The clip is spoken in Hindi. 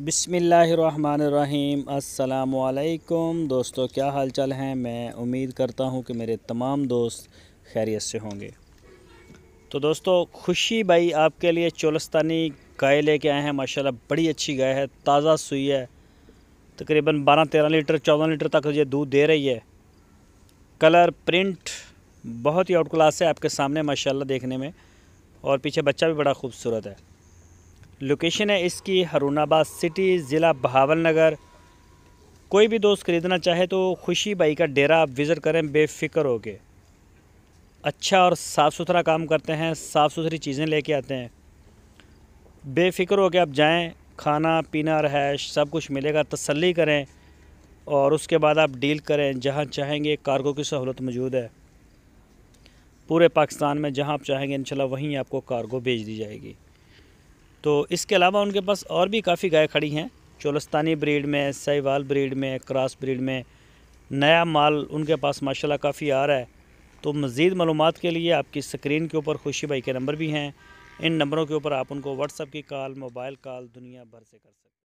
बिसमीम् दोस्तों क्या हाल चाल हैं मैं उम्मीद करता हूं कि मेरे तमाम दोस्त खैरियत से होंगे तो दोस्तों खुशी भाई आपके लिए चोलस्तानी गाय लेके आए हैं माशाल्लाह बड़ी अच्छी गाय है ताज़ा सुई है तकरीबन 12-13 लीटर 14 लीटर तक ये दूध दे रही है कलर प्रिंट बहुत ही आउट क्लास है आपके सामने माशाल्लाह देखने में और पीछे बच्चा भी बड़ा खूबसूरत है लोकेशन है इसकी हरुणाबाद सिटी ज़िला नगर कोई भी दोस्त ख़रीदना चाहे तो खुशी भाई का डेरा आप विज़िट करें बेफिक्र होके अच्छा और साफ़ सुथरा काम करते हैं साफ़ सुथरी चीज़ें लेके आते हैं बेफिक्र होके आप जाएं खाना पीना रहायश सब कुछ मिलेगा तसल्ली करें और उसके बाद आप डील करें जहाँ चाहेंगे कार्गो की सहूलत मौजूद है पूरे पाकिस्तान में जहाँ आप चाहेंगे इनशाला वहीं आपको कार्गो भेज दी जाएगी तो इसके अलावा उनके पास और भी काफ़ी गाय खड़ी हैं चोलस्तानी ब्रीड में सहीवाल ब्रीड में क्रॉस ब्रीड में नया माल उनके पास माशाल्लाह काफ़ी आ रहा है तो मज़ीद मालूम के लिए आपकी स्क्रीन के ऊपर खुशी भाई के नंबर भी हैं इन नंबरों के ऊपर आप उनको व्हाट्सअप की कॉल मोबाइल कॉल दुनिया भर से कर सकते